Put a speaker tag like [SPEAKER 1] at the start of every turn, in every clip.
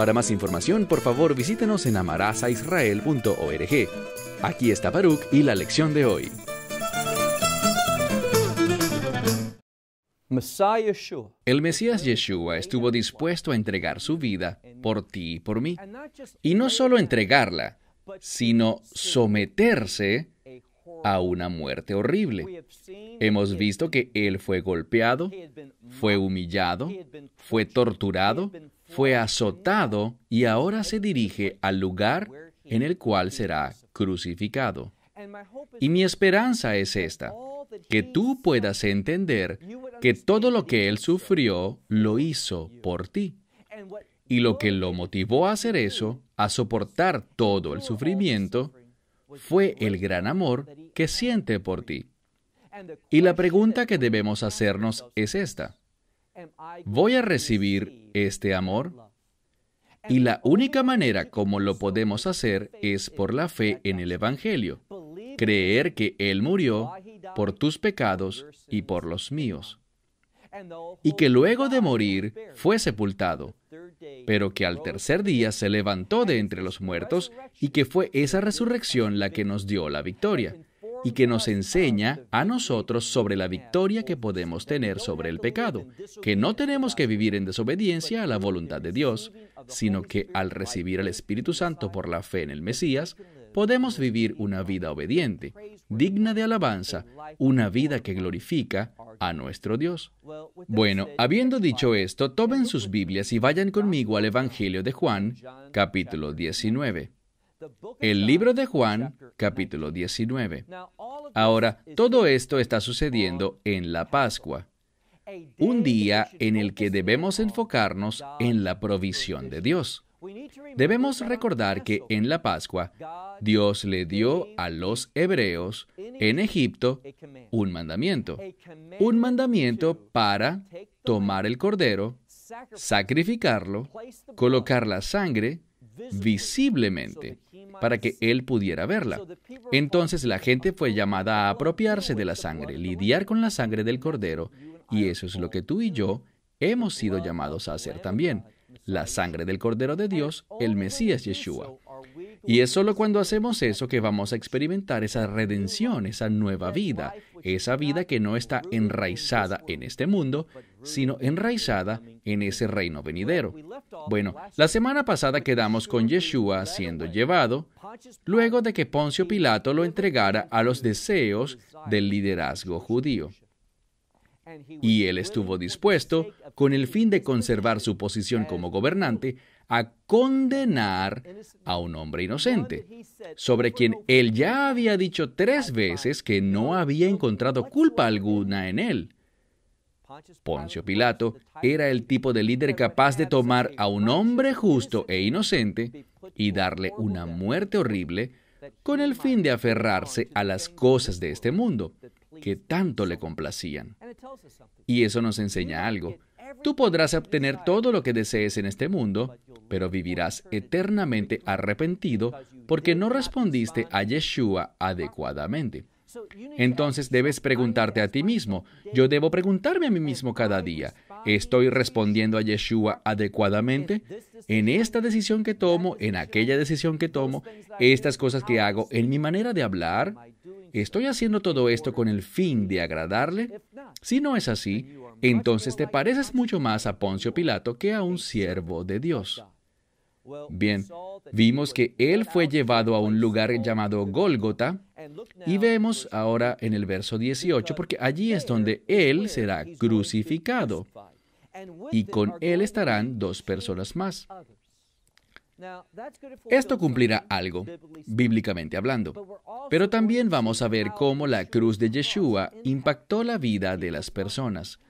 [SPEAKER 1] para más información, por favor, visítenos en amarazaisrael.org. Aquí está Baruch y la lección de hoy. El Mesías Yeshua estuvo dispuesto a entregar su vida por ti y por mí. Y no solo entregarla, sino someterse a una muerte horrible. Hemos visto que Él fue golpeado, fue humillado, fue torturado, fue azotado y ahora se dirige al lugar en el cual será crucificado. Y mi esperanza es esta, que tú puedas entender que todo lo que Él sufrió lo hizo por ti. Y lo que lo motivó a hacer eso, a soportar todo el sufrimiento, fue el gran amor que siente por ti. Y la pregunta que debemos hacernos es esta. ¿Voy a recibir este amor? Y la única manera como lo podemos hacer es por la fe en el Evangelio, creer que Él murió por tus pecados y por los míos, y que luego de morir fue sepultado, pero que al tercer día se levantó de entre los muertos y que fue esa resurrección la que nos dio la victoria y que nos enseña a nosotros sobre la victoria que podemos tener sobre el pecado, que no tenemos que vivir en desobediencia a la voluntad de Dios, sino que al recibir al Espíritu Santo por la fe en el Mesías, podemos vivir una vida obediente, digna de alabanza, una vida que glorifica a nuestro Dios. Bueno, habiendo dicho esto, tomen sus Biblias y vayan conmigo al Evangelio de Juan, capítulo 19. El libro de Juan, capítulo 19. Ahora, todo esto está sucediendo en la Pascua, un día en el que debemos enfocarnos en la provisión de Dios. Debemos recordar que en la Pascua Dios le dio a los hebreos en Egipto un mandamiento, un mandamiento para tomar el cordero, sacrificarlo, colocar la sangre visiblemente para que él pudiera verla. Entonces la gente fue llamada a apropiarse de la sangre, lidiar con la sangre del cordero, y eso es lo que tú y yo hemos sido llamados a hacer también, la sangre del cordero de Dios, el Mesías Yeshua. Y es solo cuando hacemos eso que vamos a experimentar esa redención, esa nueva vida, esa vida que no está enraizada en este mundo, sino enraizada en ese reino venidero. Bueno, la semana pasada quedamos con Yeshua siendo llevado, luego de que Poncio Pilato lo entregara a los deseos del liderazgo judío. Y él estuvo dispuesto, con el fin de conservar su posición como gobernante, a condenar a un hombre inocente, sobre quien él ya había dicho tres veces que no había encontrado culpa alguna en él. Poncio Pilato era el tipo de líder capaz de tomar a un hombre justo e inocente y darle una muerte horrible con el fin de aferrarse a las cosas de este mundo que tanto le complacían. Y eso nos enseña algo. Tú podrás obtener todo lo que desees en este mundo, pero vivirás eternamente arrepentido porque no respondiste a Yeshua adecuadamente. Entonces debes preguntarte a ti mismo, yo debo preguntarme a mí mismo cada día, ¿estoy respondiendo a Yeshua adecuadamente? En esta decisión que tomo, en aquella decisión que tomo, estas cosas que hago, en mi manera de hablar, ¿Estoy haciendo todo esto con el fin de agradarle? Si no es así, entonces te pareces mucho más a Poncio Pilato que a un siervo de Dios. Bien, vimos que él fue llevado a un lugar llamado Gólgota y vemos ahora en el verso 18, porque allí es donde él será crucificado y con él estarán dos personas más. Esto cumplirá algo, bíblicamente hablando, pero también vamos a ver cómo la cruz de Yeshua impactó la vida de las personas.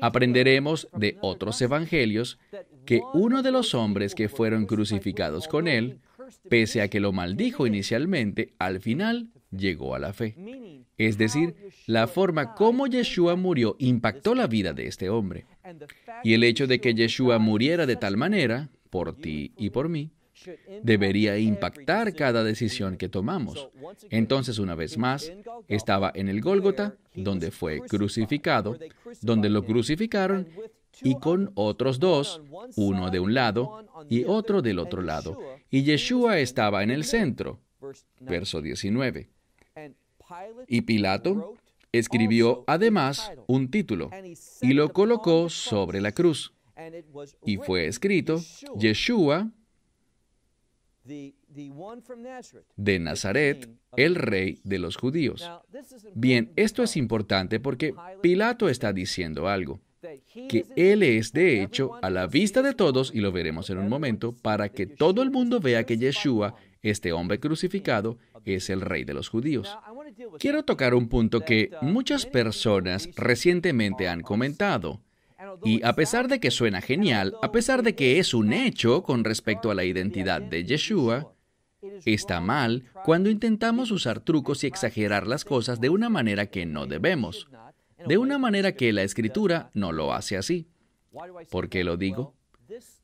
[SPEAKER 1] Aprenderemos de otros evangelios que uno de los hombres que fueron crucificados con él, pese a que lo maldijo inicialmente, al final llegó a la fe. Es decir, la forma como Yeshua murió impactó la vida de este hombre. Y el hecho de que Yeshua muriera de tal manera por ti y por mí, debería impactar cada decisión que tomamos. Entonces, una vez más, estaba en el Gólgota, donde fue crucificado, donde lo crucificaron, y con otros dos, uno de un lado y otro del otro lado. Y Yeshua estaba en el centro. Verso 19. Y Pilato escribió además un título y lo colocó sobre la cruz. Y fue escrito, Yeshua de Nazaret, el rey de los judíos. Bien, esto es importante porque Pilato está diciendo algo, que él es de hecho a la vista de todos, y lo veremos en un momento, para que todo el mundo vea que Yeshua, este hombre crucificado, es el rey de los judíos. Quiero tocar un punto que uh, muchas personas recientemente han comentado y a pesar de que suena genial, a pesar de que es un hecho con respecto a la identidad de Yeshua, está mal cuando intentamos usar trucos y exagerar las cosas de una manera que no debemos, de una manera que la escritura no lo hace así. ¿Por qué lo digo?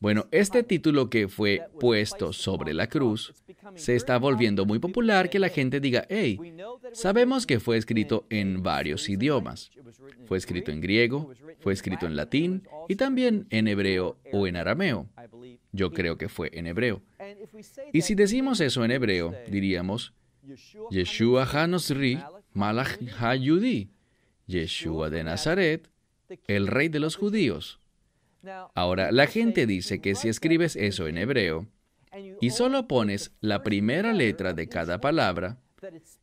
[SPEAKER 1] Bueno, este título que fue puesto sobre la cruz se está volviendo muy popular que la gente diga, hey, sabemos que fue escrito en varios idiomas. Fue escrito en griego, fue escrito en latín y también en hebreo o en arameo. Yo creo que fue en hebreo. Y si decimos eso en hebreo, diríamos, Yeshua Hanosri Malach Hayudi, Yeshua de Nazaret, el rey de los judíos. Ahora, la gente dice que si escribes eso en hebreo y solo pones la primera letra de cada palabra,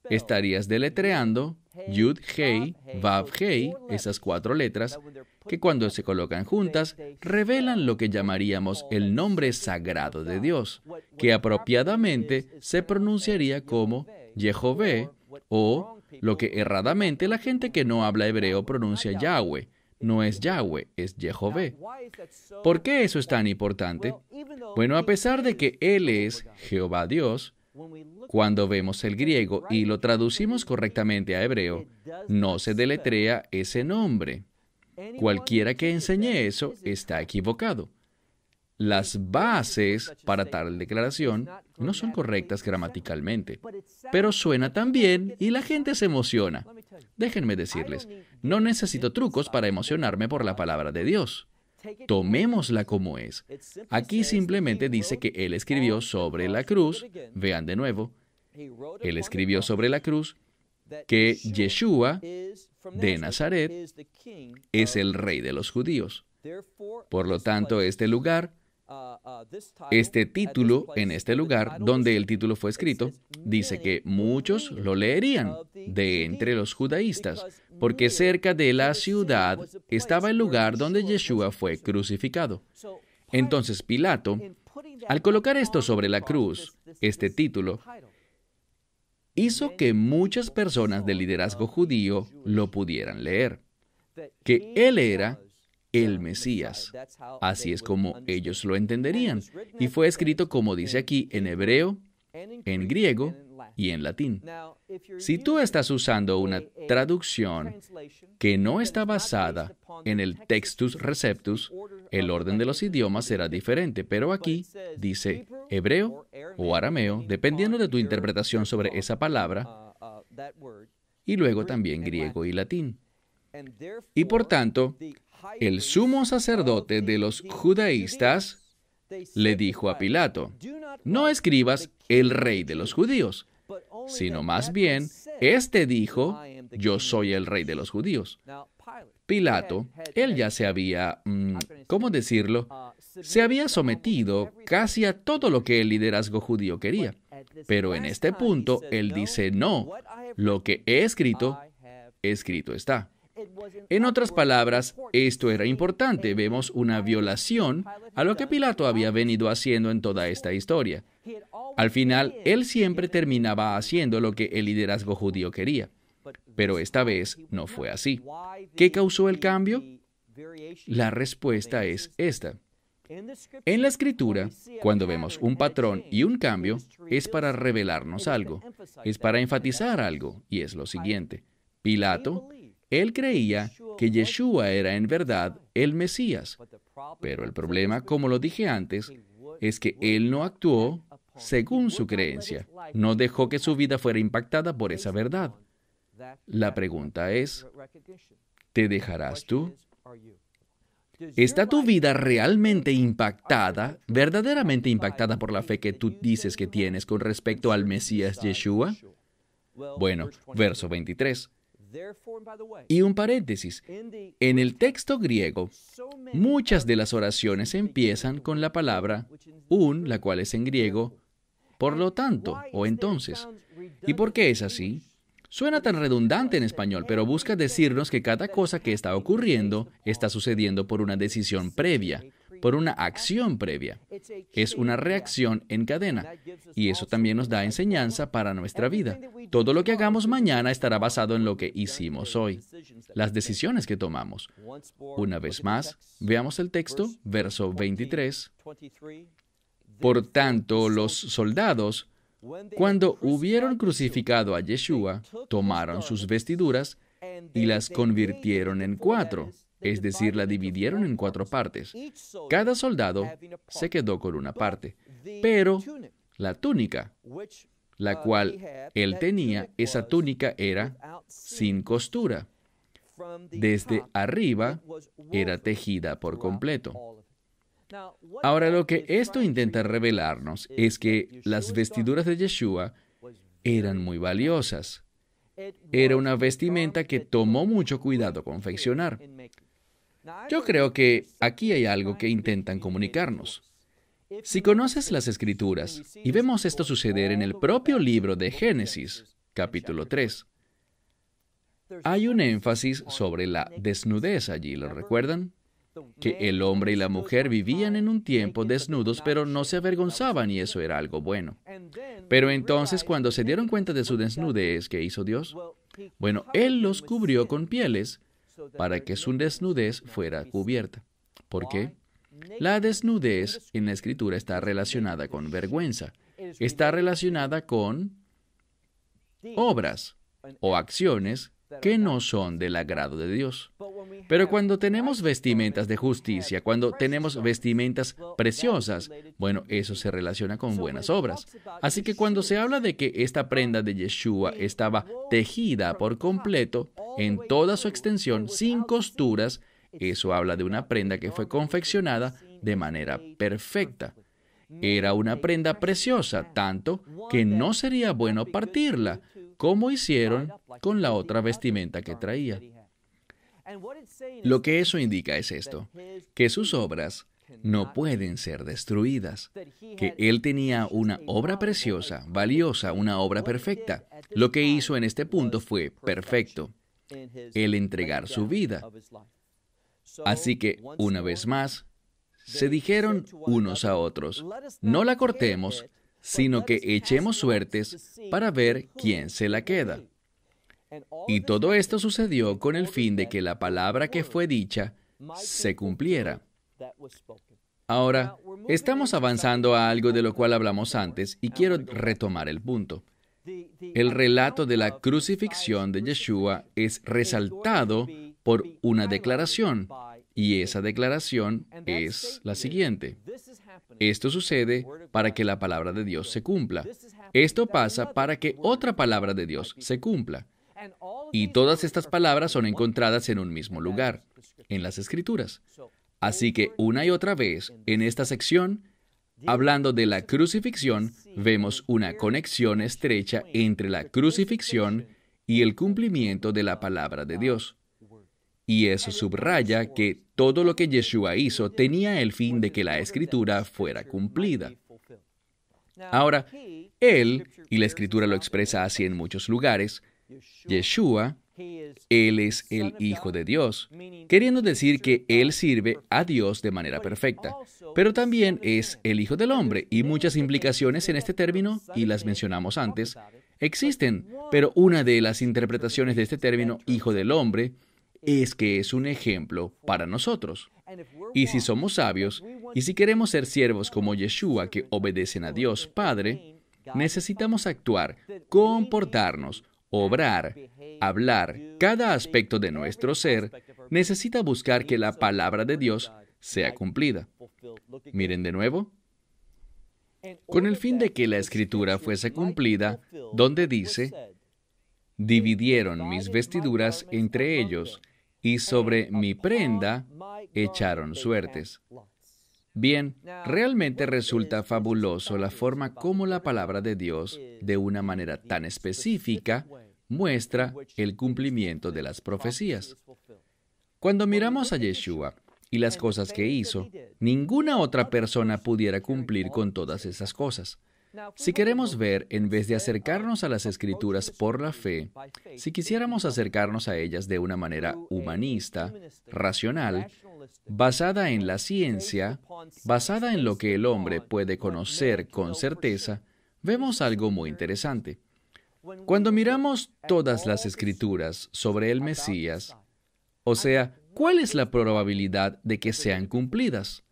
[SPEAKER 1] estarías deletreando Yud Hei, Vav Hei, esas cuatro letras, que cuando se colocan juntas revelan lo que llamaríamos el nombre sagrado de Dios, que apropiadamente se pronunciaría como Jehové o lo que erradamente la gente que no habla hebreo pronuncia Yahweh, no es Yahweh, es Jehová. ¿Por qué eso es tan importante? Bueno, a pesar de que Él es Jehová Dios, cuando vemos el griego y lo traducimos correctamente a hebreo, no se deletrea ese nombre. Cualquiera que enseñe eso está equivocado. Las bases para tal declaración no son correctas gramaticalmente, pero suena tan bien y la gente se emociona. Déjenme decirles, no necesito trucos para emocionarme por la palabra de Dios. Tomémosla como es. Aquí simplemente dice que Él escribió sobre la cruz, vean de nuevo, Él escribió sobre la cruz que Yeshua de Nazaret es el rey de los judíos. Por lo tanto, este lugar este título en este lugar donde el título fue escrito dice que muchos lo leerían de entre los judaístas, porque cerca de la ciudad estaba el lugar donde Yeshua fue crucificado. Entonces Pilato, al colocar esto sobre la cruz, este título, hizo que muchas personas del liderazgo judío lo pudieran leer, que él era el Mesías. Así es como ellos lo entenderían. Y fue escrito, como dice aquí, en hebreo, en griego y en latín. Si tú estás usando una traducción que no está basada en el textus receptus, el orden de los idiomas será diferente, pero aquí dice hebreo o arameo, dependiendo de tu interpretación sobre esa palabra, y luego también griego y latín. Y por tanto, el sumo sacerdote de los judaístas le dijo a Pilato, no escribas el rey de los judíos, sino más bien, éste dijo, yo soy el rey de los judíos. Pilato, él ya se había, mm, ¿cómo decirlo? Se había sometido casi a todo lo que el liderazgo judío quería. Pero en este punto, él dice, no, lo que he escrito, escrito está. En otras palabras, esto era importante. Vemos una violación a lo que Pilato había venido haciendo en toda esta historia. Al final, él siempre terminaba haciendo lo que el liderazgo judío quería. Pero esta vez no fue así. ¿Qué causó el cambio? La respuesta es esta. En la escritura, cuando vemos un patrón y un cambio, es para revelarnos algo, es para enfatizar algo, y es lo siguiente. Pilato él creía que Yeshua era en verdad el Mesías. Pero el problema, como lo dije antes, es que él no actuó según su creencia. No dejó que su vida fuera impactada por esa verdad. La pregunta es, ¿te dejarás tú? ¿Está tu vida realmente impactada, verdaderamente impactada por la fe que tú dices que tienes con respecto al Mesías Yeshua? Bueno, verso 23. Y un paréntesis. En el texto griego, muchas de las oraciones empiezan con la palabra un, la cual es en griego, por lo tanto, o entonces. ¿Y por qué es así? Suena tan redundante en español, pero busca decirnos que cada cosa que está ocurriendo está sucediendo por una decisión previa por una acción previa. Es una reacción en cadena. Y eso también nos da enseñanza para nuestra vida. Todo lo que hagamos mañana estará basado en lo que hicimos hoy, las decisiones que tomamos. Una vez más, veamos el texto, verso 23. Por tanto, los soldados, cuando hubieron crucificado a Yeshua, tomaron sus vestiduras y las convirtieron en cuatro, es decir, la dividieron en cuatro partes. Cada soldado se quedó con una parte, pero la túnica, la cual él tenía, esa túnica era sin costura. Desde arriba era tejida por completo. Ahora lo que esto intenta revelarnos es que las vestiduras de Yeshua eran muy valiosas. Era una vestimenta que tomó mucho cuidado confeccionar. Yo creo que aquí hay algo que intentan comunicarnos. Si conoces las escrituras, y vemos esto suceder en el propio libro de Génesis, capítulo 3, hay un énfasis sobre la desnudez allí, ¿lo recuerdan? Que el hombre y la mujer vivían en un tiempo desnudos, pero no se avergonzaban y eso era algo bueno. Pero entonces cuando se dieron cuenta de su desnudez, ¿qué hizo Dios? Bueno, Él los cubrió con pieles para que su desnudez fuera cubierta. ¿Por qué? La desnudez en la escritura está relacionada con vergüenza, está relacionada con obras o acciones que no son del agrado de Dios. Pero cuando tenemos vestimentas de justicia, cuando tenemos vestimentas preciosas, bueno, eso se relaciona con buenas obras. Así que cuando se habla de que esta prenda de Yeshua estaba tejida por completo, en toda su extensión, sin costuras, eso habla de una prenda que fue confeccionada de manera perfecta. Era una prenda preciosa, tanto que no sería bueno partirla, como hicieron con la otra vestimenta que traía. Lo que eso indica es esto, que sus obras no pueden ser destruidas, que él tenía una obra preciosa, valiosa, una obra perfecta. Lo que hizo en este punto fue perfecto, el entregar su vida. Así que, una vez más, se dijeron unos a otros, no la cortemos, sino que echemos suertes para ver quién se la queda. Y todo esto sucedió con el fin de que la palabra que fue dicha se cumpliera. Ahora, estamos avanzando a algo de lo cual hablamos antes y quiero retomar el punto. El relato de la crucifixión de Yeshua es resaltado por una declaración y esa declaración es la siguiente. Esto sucede para que la palabra de Dios se cumpla. Esto pasa para que otra palabra de Dios se cumpla. Y todas estas palabras son encontradas en un mismo lugar, en las Escrituras. Así que una y otra vez, en esta sección, hablando de la crucifixión, vemos una conexión estrecha entre la crucifixión y el cumplimiento de la palabra de Dios. Y eso subraya que todo lo que Yeshua hizo tenía el fin de que la escritura fuera cumplida. Ahora, él, y la escritura lo expresa así en muchos lugares, Yeshua, él es el Hijo de Dios, queriendo decir que Él sirve a Dios de manera perfecta, pero también es el Hijo del Hombre y muchas implicaciones en este término, y las mencionamos antes, existen, pero una de las interpretaciones de este término Hijo del Hombre es que es un ejemplo para nosotros. Y si somos sabios, y si queremos ser siervos como Yeshua que obedecen a Dios Padre, necesitamos actuar, comportarnos, obrar, hablar. Cada aspecto de nuestro ser necesita buscar que la palabra de Dios sea cumplida. Miren de nuevo. Con el fin de que la escritura fuese cumplida, donde dice, dividieron mis vestiduras entre ellos y sobre mi prenda echaron suertes. Bien, realmente resulta fabuloso la forma como la palabra de Dios, de una manera tan específica, muestra el cumplimiento de las profecías. Cuando miramos a Yeshua y las cosas que hizo, ninguna otra persona pudiera cumplir con todas esas cosas. Si queremos ver, en vez de acercarnos a las escrituras por la fe, si quisiéramos acercarnos a ellas de una manera humanista, racional, basada en la ciencia, basada en lo que el hombre puede conocer con certeza, vemos algo muy interesante. Cuando miramos todas las escrituras sobre el Mesías, o sea, ¿cuál es la probabilidad de que sean cumplidas?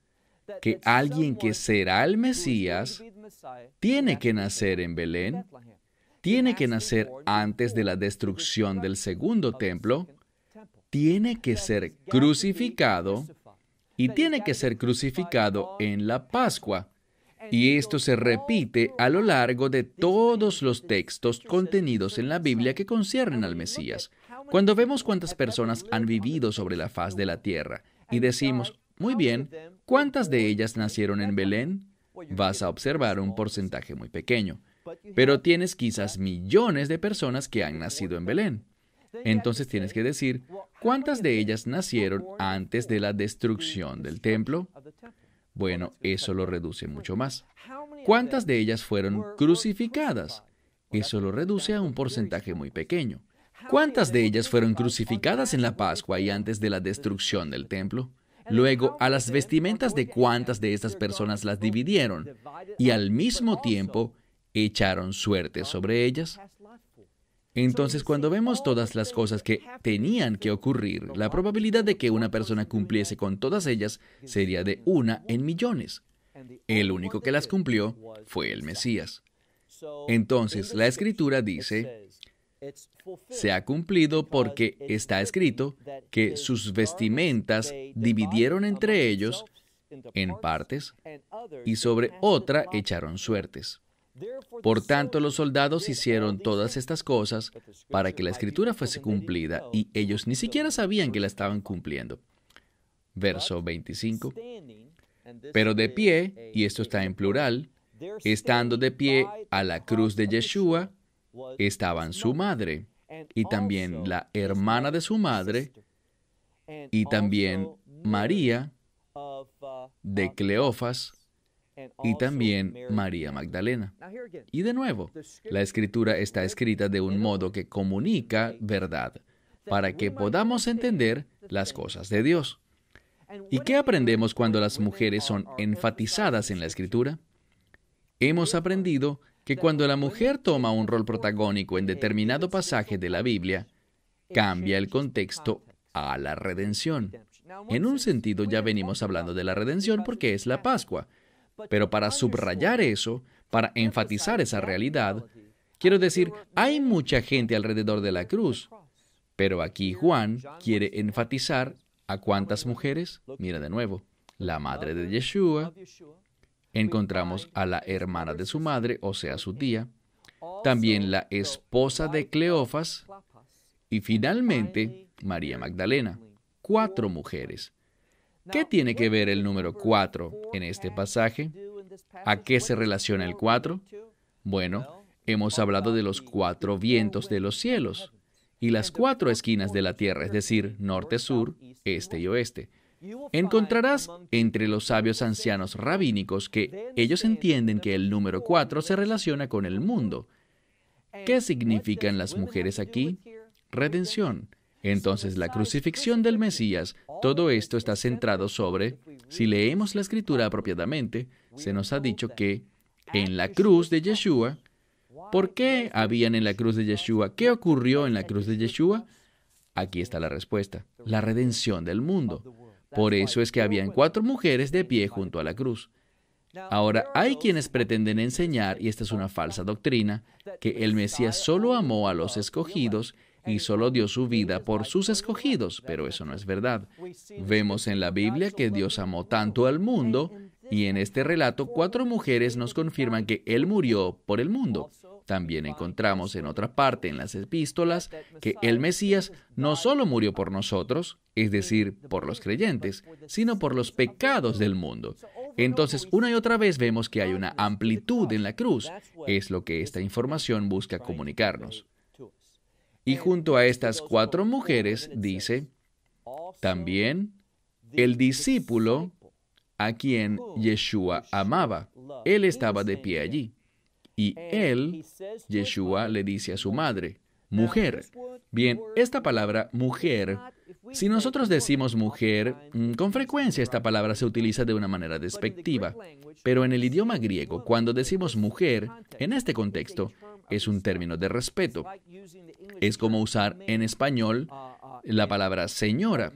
[SPEAKER 1] que alguien que será el Mesías tiene que nacer en Belén, tiene que nacer antes de la destrucción del segundo templo, tiene que ser crucificado y tiene que ser crucificado en la Pascua. Y esto se repite a lo largo de todos los textos contenidos en la Biblia que conciernen al Mesías. Cuando vemos cuántas personas han vivido sobre la faz de la tierra y decimos, muy bien, ¿cuántas de ellas nacieron en Belén? Vas a observar un porcentaje muy pequeño, pero tienes quizás millones de personas que han nacido en Belén. Entonces tienes que decir, ¿cuántas de ellas nacieron antes de la destrucción del templo? Bueno, eso lo reduce mucho más. ¿Cuántas de ellas fueron crucificadas? Eso lo reduce a un porcentaje muy pequeño. ¿Cuántas de ellas fueron crucificadas en la Pascua y antes de la destrucción del templo? luego a las vestimentas de cuántas de estas personas las dividieron, y al mismo tiempo echaron suerte sobre ellas. Entonces, cuando vemos todas las cosas que tenían que ocurrir, la probabilidad de que una persona cumpliese con todas ellas sería de una en millones. El único que las cumplió fue el Mesías. Entonces, la escritura dice, se ha cumplido porque está escrito que sus vestimentas dividieron entre ellos en partes y sobre otra echaron suertes. Por tanto, los soldados hicieron todas estas cosas para que la escritura fuese cumplida y ellos ni siquiera sabían que la estaban cumpliendo. Verso 25. Pero de pie, y esto está en plural, estando de pie a la cruz de Yeshua, estaban su madre y también la hermana de su madre y también María uh, de uh, Cleofas y también María Magdalena. Y de nuevo, la escritura está escrita de un modo que comunica verdad para que podamos entender las cosas de Dios. ¿Y qué aprendemos cuando las mujeres son enfatizadas en la escritura? Hemos aprendido que cuando la mujer toma un rol protagónico en determinado pasaje de la Biblia, cambia el contexto a la redención. En un sentido ya venimos hablando de la redención porque es la Pascua, pero para subrayar eso, para enfatizar esa realidad, quiero decir, hay mucha gente alrededor de la cruz, pero aquí Juan quiere enfatizar a cuántas mujeres, mira de nuevo, la madre de Yeshua, Encontramos a la hermana de su madre, o sea, su tía, también la esposa de Cleofas y finalmente María Magdalena. Cuatro mujeres. ¿Qué tiene que ver el número cuatro en este pasaje? ¿A qué se relaciona el cuatro? Bueno, hemos hablado de los cuatro vientos de los cielos y las cuatro esquinas de la tierra, es decir, norte, sur, este y oeste. Encontrarás entre los sabios ancianos rabínicos que ellos entienden que el número cuatro se relaciona con el mundo. ¿Qué significan las mujeres aquí? Redención. Entonces la crucifixión del Mesías, todo esto está centrado sobre, si leemos la escritura apropiadamente, se nos ha dicho que en la cruz de Yeshua, ¿por qué habían en la cruz de Yeshua? ¿Qué ocurrió en la cruz de Yeshua? Aquí está la respuesta, la redención del mundo. Por eso es que habían cuatro mujeres de pie junto a la cruz. Ahora, hay quienes pretenden enseñar, y esta es una falsa doctrina, que el Mesías solo amó a los escogidos y solo dio su vida por sus escogidos, pero eso no es verdad. Vemos en la Biblia que Dios amó tanto al mundo, y en este relato cuatro mujeres nos confirman que Él murió por el mundo. También encontramos en otra parte en las epístolas que el Mesías no solo murió por nosotros, es decir, por los creyentes, sino por los pecados del mundo. Entonces, una y otra vez vemos que hay una amplitud en la cruz. Es lo que esta información busca comunicarnos. Y junto a estas cuatro mujeres dice, también el discípulo a quien Yeshua amaba. Él estaba de pie allí. Y eh, él, Yeshua, le dice a su madre, mujer. Bien, esta palabra mujer, si nosotros decimos mujer, mm, con frecuencia esta palabra se utiliza de una manera despectiva, pero en el idioma griego, cuando decimos mujer, en este contexto, es un término de respeto. Es como usar en español uh, uh, la palabra señora.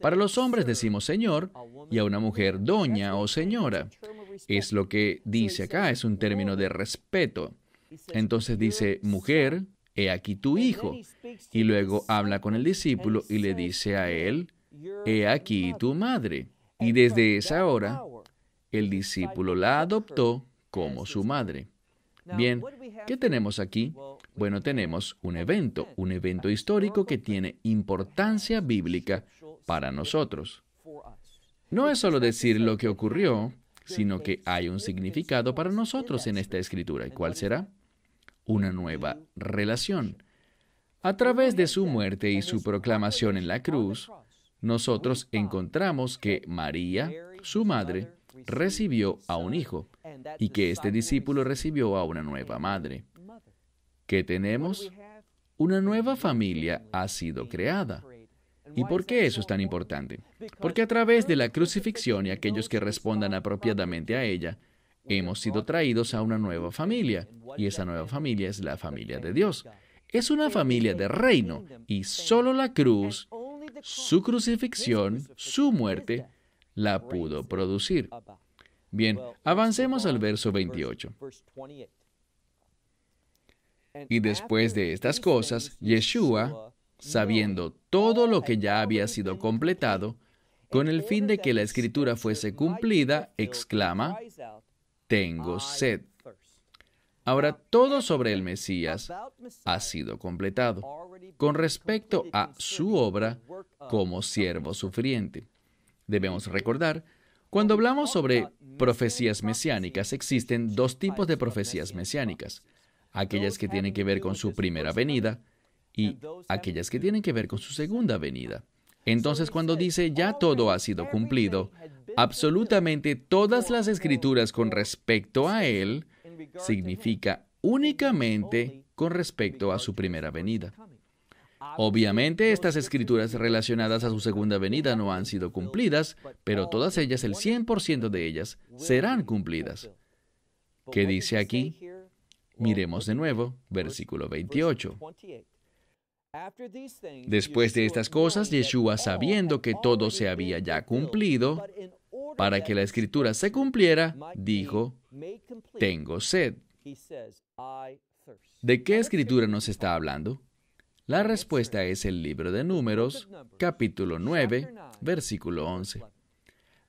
[SPEAKER 1] Para los hombres decimos señor y a una mujer doña o señora es lo que dice acá, es un término de respeto. Entonces dice, mujer, he aquí tu hijo. Y luego habla con el discípulo y le dice a él, he aquí tu madre. Y desde esa hora, el discípulo la adoptó como su madre. Bien, ¿qué tenemos aquí? Bueno, tenemos un evento, un evento histórico que tiene importancia bíblica para nosotros. No es solo decir lo que ocurrió, sino que hay un significado para nosotros en esta escritura. ¿Y cuál será? Una nueva relación. A través de su muerte y su proclamación en la cruz, nosotros encontramos que María, su madre, recibió a un hijo y que este discípulo recibió a una nueva madre. ¿Qué tenemos? Una nueva familia ha sido creada. ¿Y por qué eso es tan importante? Porque a través de la crucifixión y aquellos que respondan apropiadamente a ella, hemos sido traídos a una nueva familia, y esa nueva familia es la familia de Dios. Es una familia de reino, y solo la cruz, su crucifixión, su muerte, la pudo producir. Bien, avancemos al verso 28. Y después de estas cosas, Yeshua, sabiendo todo lo que ya había sido completado, con el fin de que la escritura fuese cumplida, exclama, tengo sed. Ahora todo sobre el Mesías ha sido completado con respecto a su obra como siervo sufriente. Debemos recordar, cuando hablamos sobre profecías mesiánicas, existen dos tipos de profecías mesiánicas. Aquellas que tienen que ver con su primera venida y aquellas que tienen que ver con su segunda venida. Entonces cuando dice ya todo ha sido cumplido, absolutamente todas las escrituras con respecto a Él significa únicamente con respecto a su primera venida. Obviamente estas escrituras relacionadas a su segunda venida no han sido cumplidas, pero todas ellas, el 100% de ellas, serán cumplidas. ¿Qué dice aquí? Miremos de nuevo, versículo 28. Después de estas cosas, Yeshua, sabiendo que todo se había ya cumplido, para que la escritura se cumpliera, dijo, tengo sed. ¿De qué escritura nos está hablando? La respuesta es el libro de números, capítulo 9, versículo 11.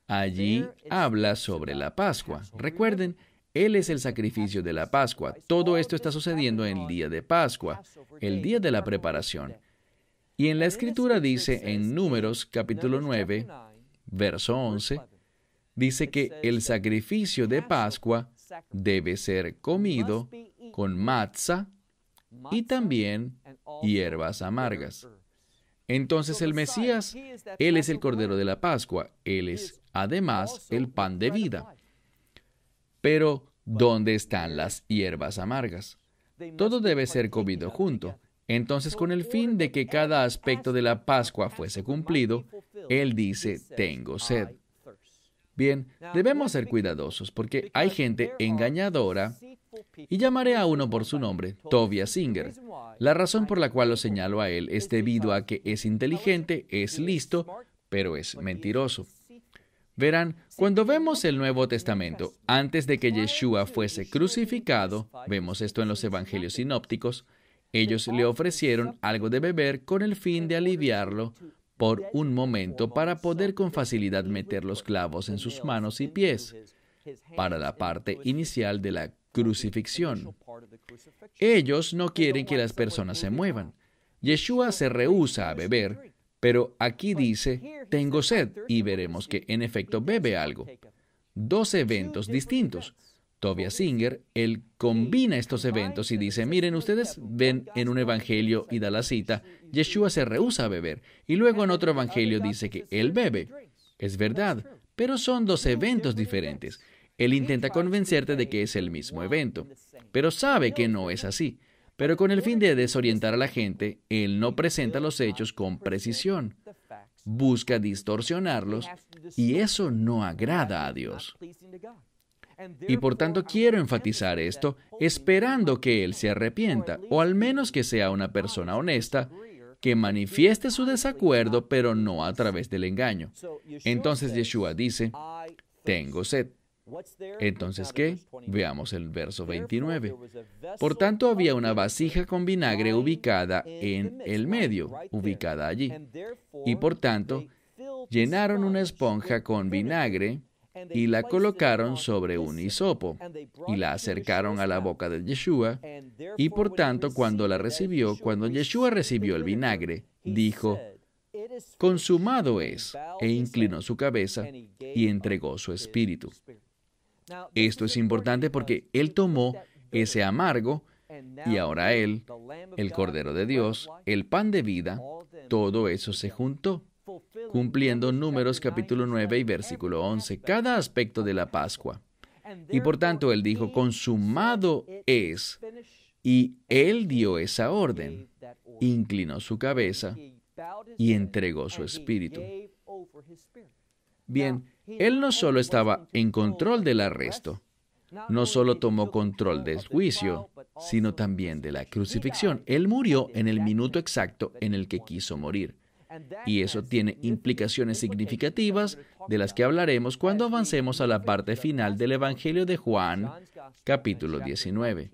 [SPEAKER 1] Allí habla sobre la Pascua. Recuerden, él es el sacrificio de la Pascua. Todo esto está sucediendo en el día de Pascua, el día de la preparación. Y en la escritura dice en Números capítulo 9, verso 11, dice que el sacrificio de Pascua debe ser comido con matza y también hierbas amargas. Entonces el Mesías, Él es el Cordero de la Pascua, Él es además el pan de vida. Pero, ¿dónde están las hierbas amargas? Todo debe ser comido junto. Entonces, con el fin de que cada aspecto de la Pascua fuese cumplido, Él dice, tengo sed. Bien, debemos ser cuidadosos porque hay gente engañadora y llamaré a uno por su nombre, Tobias Singer. La razón por la cual lo señalo a él es debido a que es inteligente, es listo, pero es mentiroso. Verán, cuando vemos el Nuevo Testamento, antes de que Yeshua fuese crucificado, vemos esto en los Evangelios sinópticos, ellos le ofrecieron algo de beber con el fin de aliviarlo por un momento para poder con facilidad meter los clavos en sus manos y pies para la parte inicial de la crucifixión. Ellos no quieren que las personas se muevan. Yeshua se rehúsa a beber pero aquí dice, tengo sed, y veremos que en efecto bebe algo. Dos eventos distintos. Tobias Singer, él combina estos eventos y dice, miren, ustedes ven en un evangelio y da la cita, Yeshua se rehúsa a beber, y luego en otro evangelio dice que él bebe. Es verdad, pero son dos eventos diferentes. Él intenta convencerte de que es el mismo evento, pero sabe que no es así. Pero con el fin de desorientar a la gente, él no presenta los hechos con precisión, busca distorsionarlos y eso no agrada a Dios. Y por tanto quiero enfatizar esto esperando que él se arrepienta, o al menos que sea una persona honesta que manifieste su desacuerdo, pero no a través del engaño. Entonces Yeshua dice, tengo sed. Entonces, ¿qué? Veamos el verso 29. Por tanto, había una vasija con vinagre ubicada en el medio, ubicada allí. Y por tanto, llenaron una esponja con vinagre y la colocaron sobre un hisopo y la acercaron a la boca de Yeshua. Y por tanto, cuando la recibió, cuando Yeshua recibió el vinagre, dijo, consumado es, e inclinó su cabeza y entregó su espíritu. Esto es importante porque Él tomó ese amargo y ahora Él, el Cordero de Dios, el pan de vida, todo eso se juntó, cumpliendo números capítulo 9 y versículo 11, cada aspecto de la Pascua. Y por tanto Él dijo, consumado es, y Él dio esa orden, inclinó su cabeza y entregó su espíritu. Bien, él no solo estaba en control del arresto, no solo tomó control del juicio, sino también de la crucifixión. Él murió en el minuto exacto en el que quiso morir. Y eso tiene implicaciones significativas de las que hablaremos cuando avancemos a la parte final del Evangelio de Juan, capítulo 19.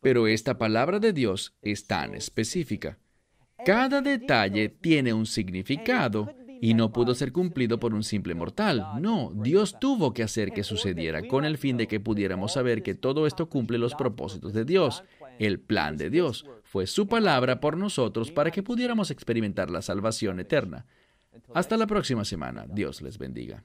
[SPEAKER 1] Pero esta palabra de Dios es tan específica. Cada detalle tiene un significado y no pudo ser cumplido por un simple mortal. No, Dios tuvo que hacer que sucediera con el fin de que pudiéramos saber que todo esto cumple los propósitos de Dios, el plan de Dios. Fue su palabra por nosotros para que pudiéramos experimentar la salvación eterna. Hasta la próxima semana. Dios les bendiga.